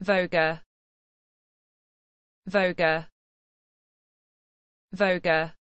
Voga Voga Voga